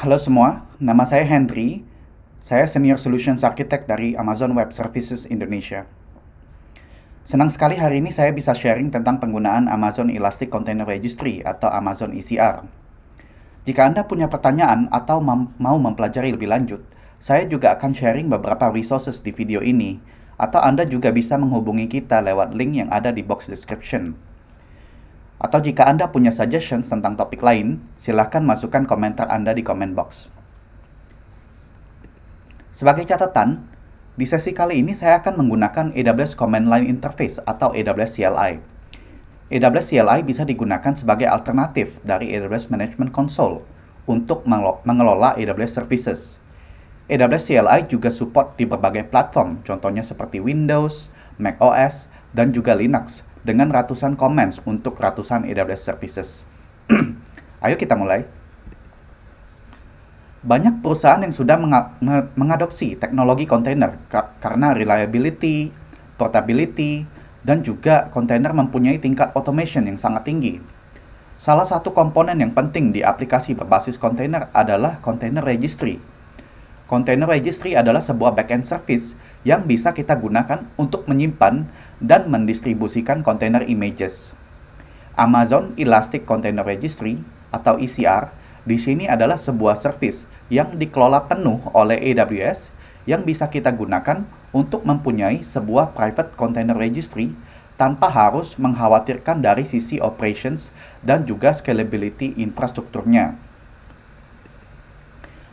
Halo semua, nama saya Henry. Saya Senior Solutions Architect dari Amazon Web Services Indonesia. Senang sekali hari ini saya bisa sharing tentang penggunaan Amazon Elastic Container Registry atau Amazon ECR. Jika Anda punya pertanyaan atau mau mempelajari lebih lanjut, saya juga akan sharing beberapa resources di video ini, atau Anda juga bisa menghubungi kita lewat link yang ada di box description. Atau jika Anda punya suggestion tentang topik lain, silahkan masukkan komentar Anda di comment box. Sebagai catatan, di sesi kali ini saya akan menggunakan AWS Command Line Interface atau AWS CLI. AWS CLI bisa digunakan sebagai alternatif dari AWS Management Console untuk mengelola AWS Services. AWS CLI juga support di berbagai platform, contohnya seperti Windows, macOS, dan juga Linux, dengan ratusan comments untuk ratusan AWS services. Ayo kita mulai. Banyak perusahaan yang sudah mengadopsi teknologi kontainer ka karena reliability, portability, dan juga kontainer mempunyai tingkat automation yang sangat tinggi. Salah satu komponen yang penting di aplikasi berbasis kontainer adalah container registry. Container registry adalah sebuah backend service yang bisa kita gunakan untuk menyimpan dan mendistribusikan kontainer images. Amazon Elastic Container Registry atau ECR di sini adalah sebuah service yang dikelola penuh oleh AWS yang bisa kita gunakan untuk mempunyai sebuah private container registry tanpa harus mengkhawatirkan dari sisi operations dan juga scalability infrastrukturnya.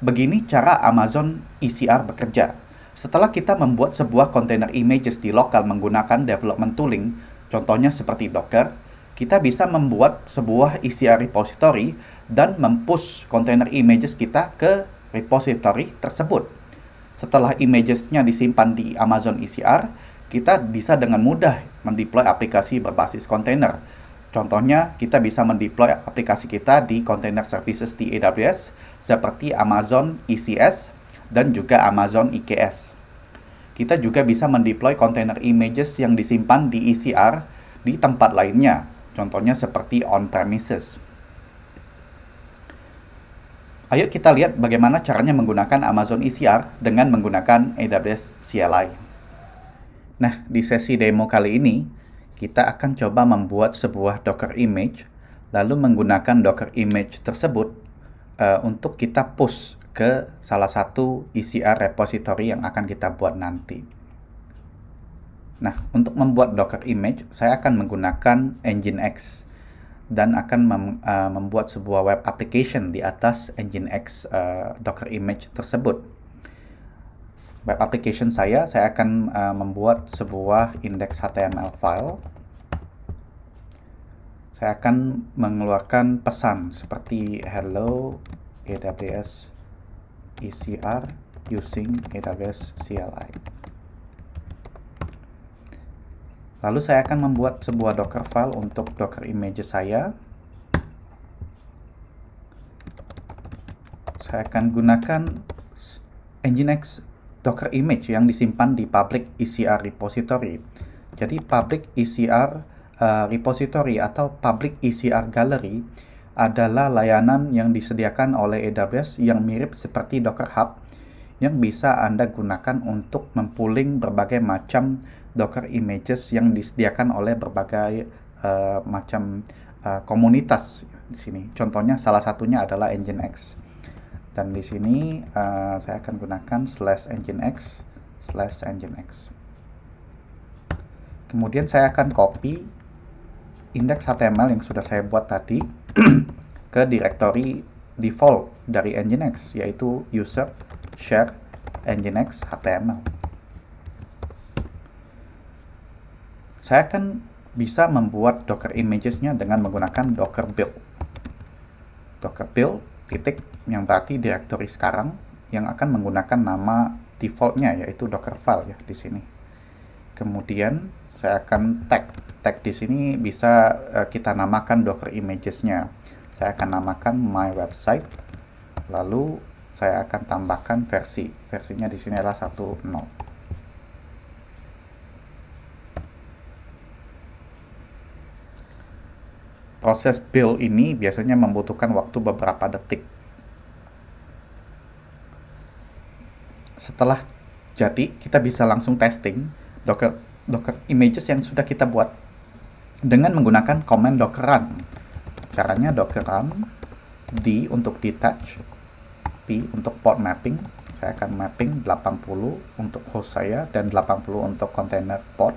Begini cara Amazon ECR bekerja. Setelah kita membuat sebuah container images di lokal menggunakan development tooling, contohnya seperti Docker, kita bisa membuat sebuah ECR repository dan mempush container images kita ke repository tersebut. Setelah imagesnya disimpan di Amazon ECR, kita bisa dengan mudah mendeploy aplikasi berbasis container. Contohnya, kita bisa mendeploy aplikasi kita di container services di AWS seperti Amazon ECS dan juga Amazon EKS kita juga bisa mendeploy container images yang disimpan di ECR di tempat lainnya, contohnya seperti on-premises. Ayo kita lihat bagaimana caranya menggunakan Amazon ECR dengan menggunakan AWS CLI. Nah, di sesi demo kali ini, kita akan coba membuat sebuah Docker image, lalu menggunakan Docker image tersebut uh, untuk kita push ke salah satu ECR repository yang akan kita buat nanti. Nah, untuk membuat Docker image, saya akan menggunakan Nginx dan akan mem, uh, membuat sebuah web application di atas Nginx uh, Docker image tersebut. Web application saya, saya akan uh, membuat sebuah index HTML file. Saya akan mengeluarkan pesan seperti hello AWS ECR using AWS CLI. Lalu saya akan membuat sebuah Docker file untuk Docker image saya. Saya akan gunakan Nginx Docker image yang disimpan di public ECR repository. Jadi public ECR uh, eh, repository atau public ECR gallery adalah layanan yang disediakan oleh AWS yang mirip seperti Docker Hub yang bisa Anda gunakan untuk mempooling berbagai macam Docker images yang disediakan oleh berbagai uh, macam uh, komunitas di sini. Contohnya salah satunya adalah Nginx. Dan di sini uh, saya akan gunakan slash nginx slash nginx. Kemudian saya akan copy indeks HTML yang sudah saya buat tadi ke directory default dari Nginx yaitu user share Nginx HTML. Saya akan bisa membuat Docker images-nya dengan menggunakan Docker build. Docker build titik yang berarti directory sekarang yang akan menggunakan nama defaultnya yaitu Docker file ya di sini. Kemudian saya akan tag tag di sini bisa uh, kita namakan Docker images-nya. Saya akan namakan my website, lalu saya akan tambahkan versi. Versinya di sini adalah 10. Proses build ini biasanya membutuhkan waktu beberapa detik. Setelah jadi, kita bisa langsung testing Docker Docker images yang sudah kita buat dengan menggunakan command docker-run. Caranya docker-run d untuk detach, p untuk port mapping. Saya akan mapping 80 untuk host saya dan 80 untuk container port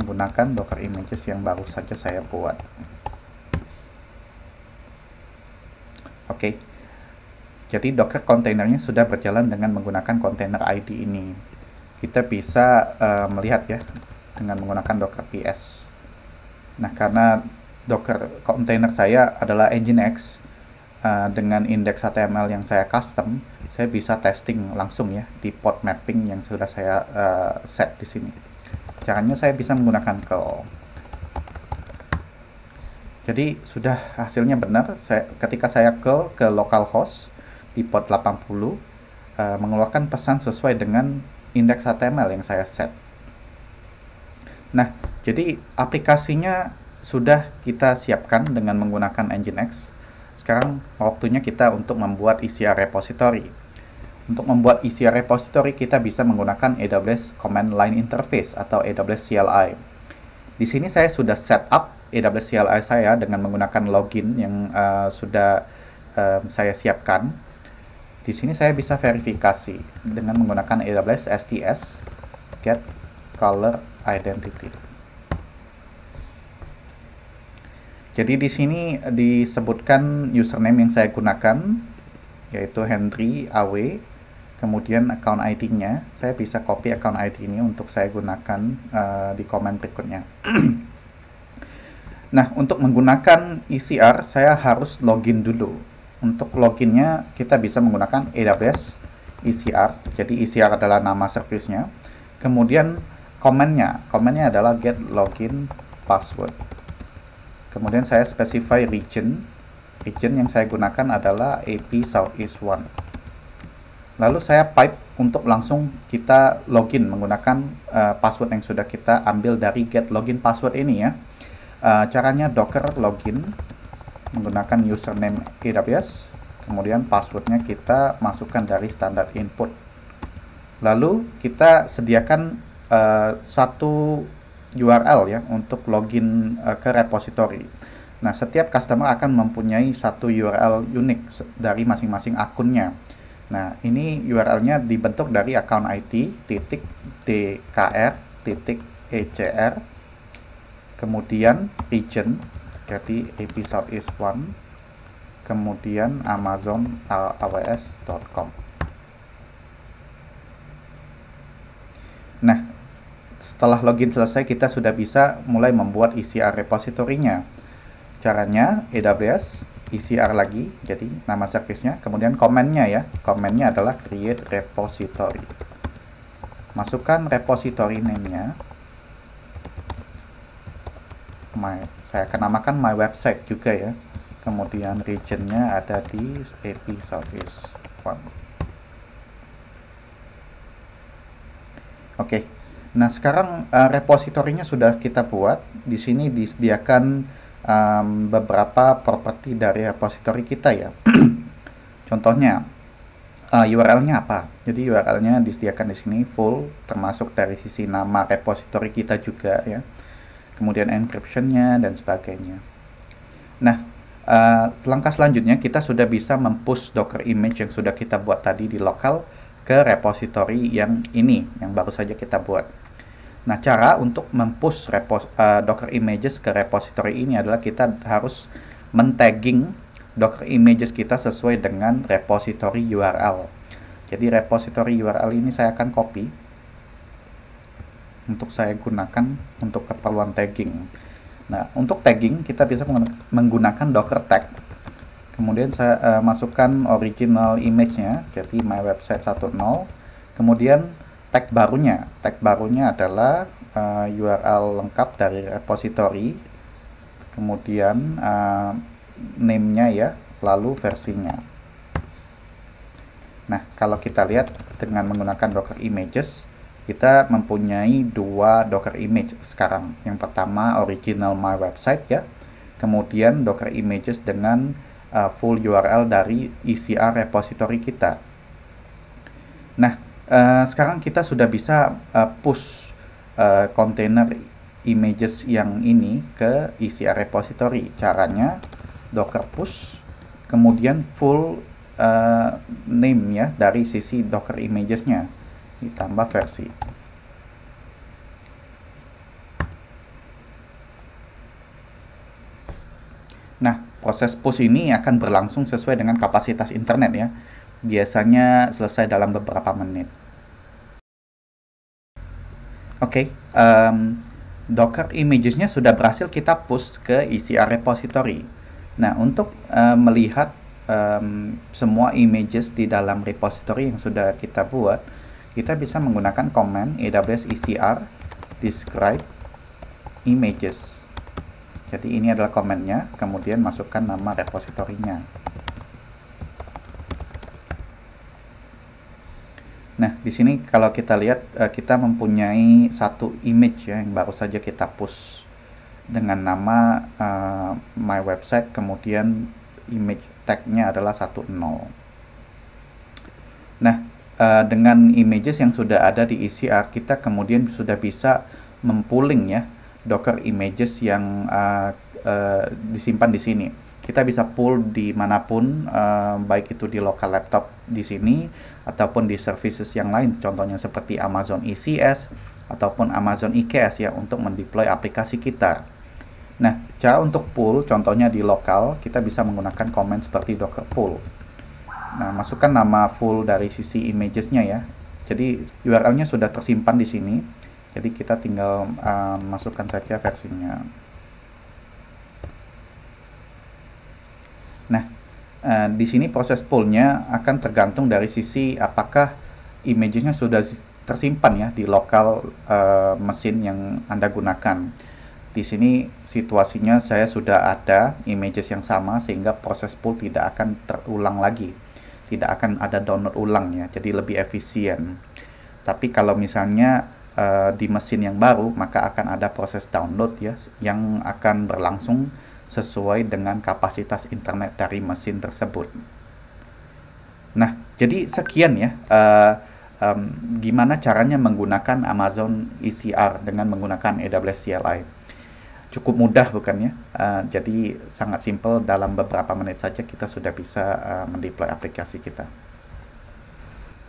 menggunakan docker images yang baru saja saya buat. Oke. Okay. Jadi Docker kontainernya sudah berjalan dengan menggunakan container ID ini. Kita bisa uh, melihat ya dengan menggunakan Docker PS. Nah, karena Docker container saya adalah Nginx uh, eh, dengan indeks HTML yang saya custom, saya bisa testing langsung ya di port mapping yang sudah saya uh, set di sini. Caranya saya bisa menggunakan curl. Jadi sudah hasilnya benar. Saya, ketika saya curl ke localhost di port 80 uh, mengeluarkan pesan sesuai dengan indeks HTML yang saya set. Nah, jadi aplikasinya sudah kita siapkan dengan menggunakan Nginx. Sekarang waktunya kita untuk membuat ECR repository. Untuk membuat ECR repository kita bisa menggunakan AWS Command Line Interface atau AWS CLI. Di sini saya sudah setup AWS CLI saya dengan menggunakan login yang uh, sudah um, saya siapkan. Di sini saya bisa verifikasi dengan menggunakan AWS STS get color identity. Jadi di sini disebutkan username yang saya gunakan yaitu Henry AW. Kemudian account ID-nya, saya bisa copy account ID ini untuk saya gunakan uh, di komen berikutnya. nah, untuk menggunakan ECR, saya harus login dulu. Untuk loginnya, kita bisa menggunakan AWS ECR. Jadi ECR adalah nama servisnya. Kemudian komennya, komennya adalah get login password kemudian saya specify region region yang saya gunakan adalah AP Southeast one. lalu saya pipe untuk langsung kita login menggunakan uh, password yang sudah kita ambil dari get login password ini ya uh, caranya docker login menggunakan username AWS kemudian passwordnya kita masukkan dari standar input lalu kita sediakan uh, satu URL ya untuk login uh, ke repository. Nah, setiap customer akan mempunyai satu URL unik dari masing-masing akunnya. Nah, ini URL-nya dibentuk dari account ID titik DKR titik ECR kemudian region jadi AP Southeast One kemudian Amazon AWS.com setelah login selesai kita sudah bisa mulai membuat ECR repositorinya. Caranya AWS ECR lagi, jadi nama servicenya, kemudian komennya ya, komennya adalah create repository. Masukkan repository name-nya. My, saya akan namakan my website juga ya. Kemudian region-nya ada di AP Service One. Oke, okay. Nah, sekarang uh, repositorinya sudah kita buat. Di sini disediakan um, beberapa properti dari repositori kita ya. Contohnya, uh, eh, URL-nya apa? Jadi URL-nya disediakan di sini full, termasuk dari sisi nama repositori kita juga ya. Kemudian encryption-nya dan sebagainya. Nah, uh, langkah selanjutnya kita sudah bisa mempush Docker image yang sudah kita buat tadi di lokal ke repository yang ini, yang baru saja kita buat. Nah, cara untuk mempush uh, Docker images ke repository ini adalah kita harus men-tagging Docker images kita sesuai dengan repository URL. Jadi repository URL ini saya akan copy untuk saya gunakan untuk keperluan tagging. Nah, untuk tagging kita bisa menggunakan Docker tag. Kemudian saya uh, masukkan original image-nya, jadi my website 10. Kemudian tag barunya. Tag barunya adalah uh, eh, URL lengkap dari repository, kemudian uh, name-nya ya, lalu versinya. Nah, kalau kita lihat dengan menggunakan Docker Images, kita mempunyai dua Docker Image sekarang. Yang pertama original my website ya, kemudian Docker Images dengan uh, full URL dari ECR repository kita. Nah, Eh, sekarang kita sudah bisa uh, push kontainer eh, uh, images yang ini ke isi repository. Caranya docker push, kemudian full uh, name ya dari sisi docker imagesnya ditambah versi. Nah, proses push ini akan berlangsung sesuai dengan kapasitas internet ya. Biasanya selesai dalam beberapa menit. Oke, okay, um, Docker imagesnya sudah berhasil kita push ke ECR repository. Nah, untuk uh, melihat um, semua images di dalam repository yang sudah kita buat, kita bisa menggunakan command aws ecr describe images. Jadi ini adalah komennya, kemudian masukkan nama repositorinya. Nah, di sini kalau kita lihat eh, kita mempunyai satu image ya yang baru saja kita push dengan nama uh, my website kemudian image tag-nya adalah 10. Nah, uh, dengan images yang sudah ada di ECR kita kemudian sudah bisa mempooling ya Docker images yang uh, uh, disimpan di sini kita bisa pull dimanapun, uh, eh, baik itu di lokal laptop di sini ataupun di services yang lain, contohnya seperti Amazon ECS ataupun Amazon EKS ya untuk mendeploy aplikasi kita. Nah, cara untuk pull, contohnya di lokal, kita bisa menggunakan command seperti docker pull. Nah, masukkan nama full dari sisi imagesnya ya. Jadi URL-nya sudah tersimpan di sini. Jadi kita tinggal uh, masukkan saja versinya. Eh, di sini proses pullnya akan tergantung dari sisi apakah imagesnya sudah tersimpan ya di lokal uh, mesin yang Anda gunakan. Di sini situasinya saya sudah ada images yang sama sehingga proses pull tidak akan terulang lagi. Tidak akan ada download ulang ya, jadi lebih efisien. Tapi kalau misalnya uh, di mesin yang baru maka akan ada proses download ya yang akan berlangsung sesuai dengan kapasitas internet dari mesin tersebut. Nah, jadi sekian ya, uh, um, gimana caranya menggunakan Amazon ECR dengan menggunakan AWS CLI. Cukup mudah bukannya, uh, eh, jadi sangat simple dalam beberapa menit saja kita sudah bisa uh, mendeploy aplikasi kita.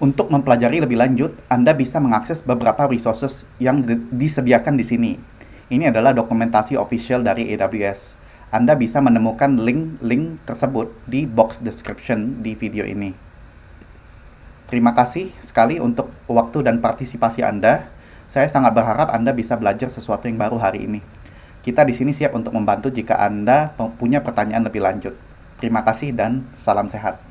Untuk mempelajari lebih lanjut, Anda bisa mengakses beberapa resources yang disediakan di sini. Ini adalah dokumentasi official dari AWS. Anda bisa menemukan link-link tersebut di box description di video ini. Terima kasih sekali untuk waktu dan partisipasi Anda. Saya sangat berharap Anda bisa belajar sesuatu yang baru hari ini. Kita di sini siap untuk membantu jika Anda punya pertanyaan lebih lanjut. Terima kasih dan salam sehat.